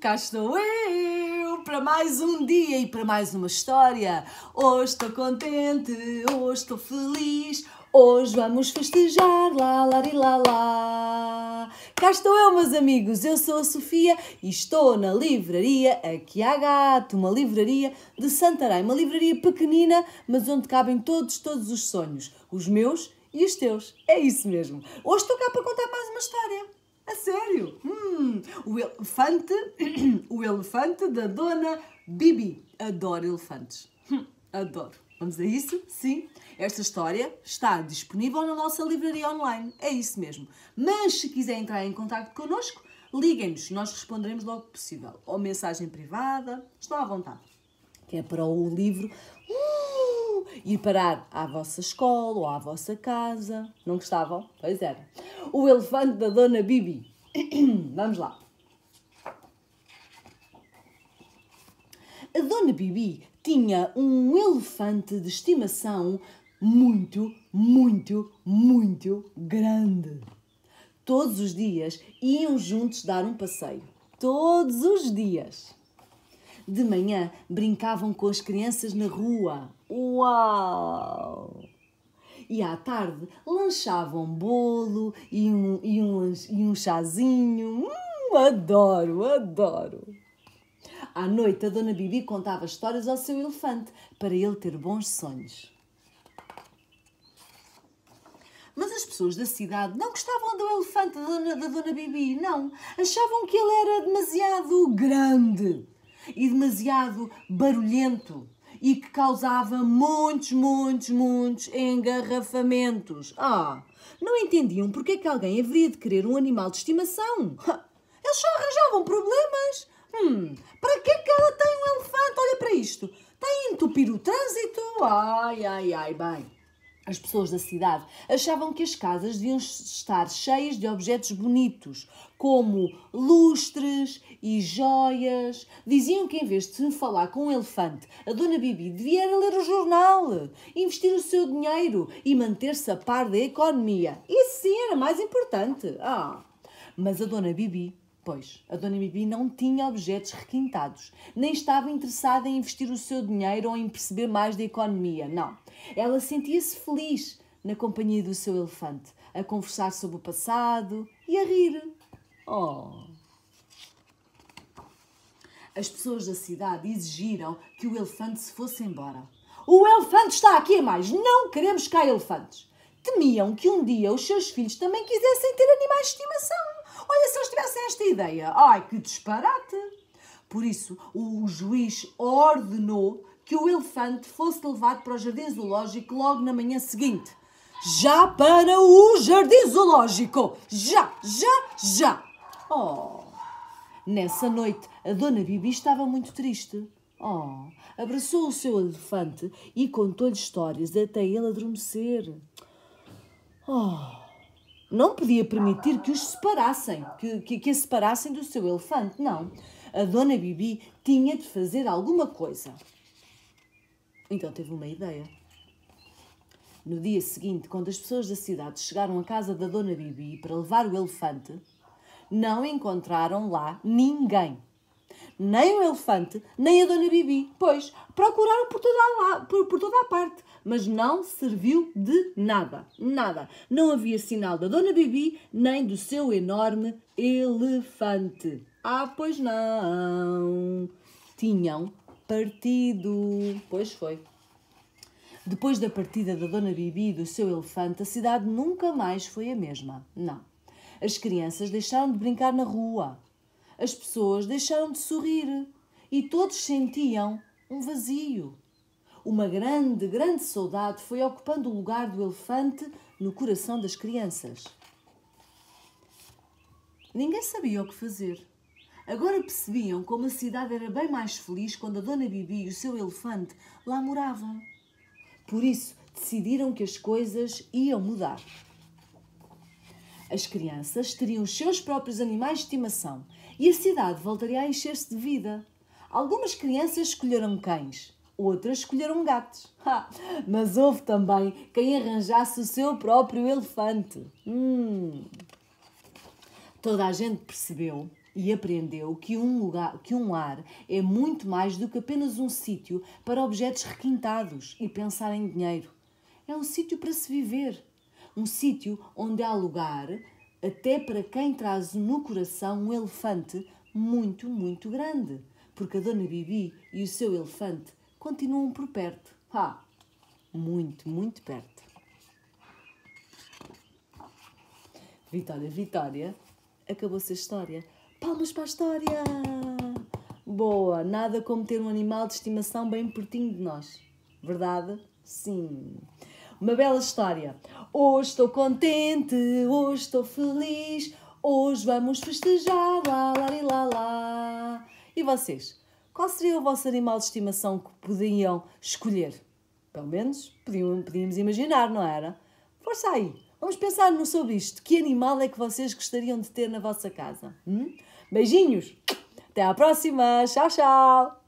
cá estou eu para mais um dia e para mais uma história. Hoje estou contente, hoje estou feliz, hoje vamos festejar, lá, lá, lá, lá. Cá estou eu, meus amigos, eu sou a Sofia e estou na livraria Aqui há Gato, uma livraria de Santarém, uma livraria pequenina, mas onde cabem todos, todos os sonhos, os meus e os teus. É isso mesmo. Hoje estou cá para contar mais uma história. A é sério? Hum, o elefante, o elefante da dona Bibi. Adoro elefantes. Hum. adoro. Vamos a isso? Sim. Esta história está disponível na nossa livraria online. É isso mesmo. Mas se quiser entrar em contato connosco, liguem-nos. Nós responderemos logo que possível. Ou mensagem privada. Estão à vontade. Que é para o livro. Uh! ir parar à vossa escola ou à vossa casa. Não gostavam? Pois era. O elefante da Dona Bibi. Vamos lá. A Dona Bibi tinha um elefante de estimação muito, muito, muito grande. Todos os dias iam juntos dar um passeio. Todos os dias de manhã brincavam com as crianças na rua. Uau! E à tarde lanchavam bolo e um, e um, e um chazinho. Hum, adoro, adoro! À noite, a Dona Bibi contava histórias ao seu elefante para ele ter bons sonhos. Mas as pessoas da cidade não gostavam do elefante da Dona, da Dona Bibi, não. Achavam que ele era demasiado grande e demasiado barulhento e que causava muitos, muitos, muitos engarrafamentos. Ah, não entendiam porque é que alguém haveria de querer um animal de estimação. Eles só arranjavam problemas. Hum, para que é que ela tem um elefante? Olha para isto. Tem a entupir o trânsito? Ai, ai, ai, bem. As pessoas da cidade achavam que as casas deviam estar cheias de objetos bonitos, como lustres e joias. Diziam que, em vez de falar com um elefante, a dona Bibi devia ler o jornal, investir o seu dinheiro e manter-se a par da economia. Isso sim era mais importante. Ah! Mas a dona Bibi Pois, a Dona Bibi não tinha objetos requintados, nem estava interessada em investir o seu dinheiro ou em perceber mais da economia, não. Ela sentia-se feliz na companhia do seu elefante, a conversar sobre o passado e a rir. Oh! As pessoas da cidade exigiram que o elefante se fosse embora. O elefante está aqui a é mais! Não queremos cá elefantes! Temiam que um dia os seus filhos também quisessem ter animais de estimação. Olha, se eles tivessem esta ideia, ai que disparate! Por isso, o juiz ordenou que o elefante fosse levado para o jardim zoológico logo na manhã seguinte. Já para o jardim zoológico! Já, já, já! Oh! Nessa noite, a dona Bibi estava muito triste. Oh! Abraçou o seu elefante e contou-lhe histórias até ele adormecer. Oh! não podia permitir que os separassem, que, que, que a separassem do seu elefante, não. A dona Bibi tinha de fazer alguma coisa. Então teve uma ideia. No dia seguinte, quando as pessoas da cidade chegaram à casa da dona Bibi para levar o elefante, não encontraram lá ninguém nem o elefante, nem a dona Bibi. Pois, procuraram por toda a, por, por toda a parte, mas não serviu de nada. Nada. Não havia sinal da dona Bibi, nem do seu enorme elefante. Ah, pois não. Tinham partido. Pois foi. Depois da partida da Dona Bibi e do seu elefante, a cidade nunca mais foi a mesma. Não. As crianças deixaram de brincar na rua. As pessoas deixaram de sorrir e todos sentiam um vazio. Uma grande, grande saudade foi ocupando o lugar do elefante no coração das crianças. Ninguém sabia o que fazer. Agora percebiam como a cidade era bem mais feliz quando a Dona Bibi e o seu elefante lá moravam. Por isso, decidiram que as coisas iam mudar. As crianças teriam os seus próprios animais de estimação e a cidade voltaria a encher-se de vida. Algumas crianças escolheram cães, outras escolheram gatos. Ha! Mas houve também quem arranjasse o seu próprio elefante. Hum. Toda a gente percebeu e aprendeu que um, lugar, que um lar é muito mais do que apenas um sítio para objetos requintados e pensar em dinheiro. É um sítio para se viver um sítio onde há lugar até para quem traz no coração um elefante muito, muito grande, porque a Dona Bibi e o seu elefante continuam por perto. Ah, muito, muito perto. Vitória, Vitória, acabou-se a história. Palmas para a história! Boa, nada como ter um animal de estimação bem pertinho de nós. Verdade? Sim uma bela história. Hoje estou contente, hoje estou feliz, hoje vamos festejar, lá, lá, lá, lá. E vocês? Qual seria o vosso animal de estimação que podiam escolher? Pelo menos podíamos, podíamos imaginar, não era? Força aí! Vamos pensar no sobre isto. Que animal é que vocês gostariam de ter na vossa casa? Hum? Beijinhos! Até à próxima! Tchau, tchau!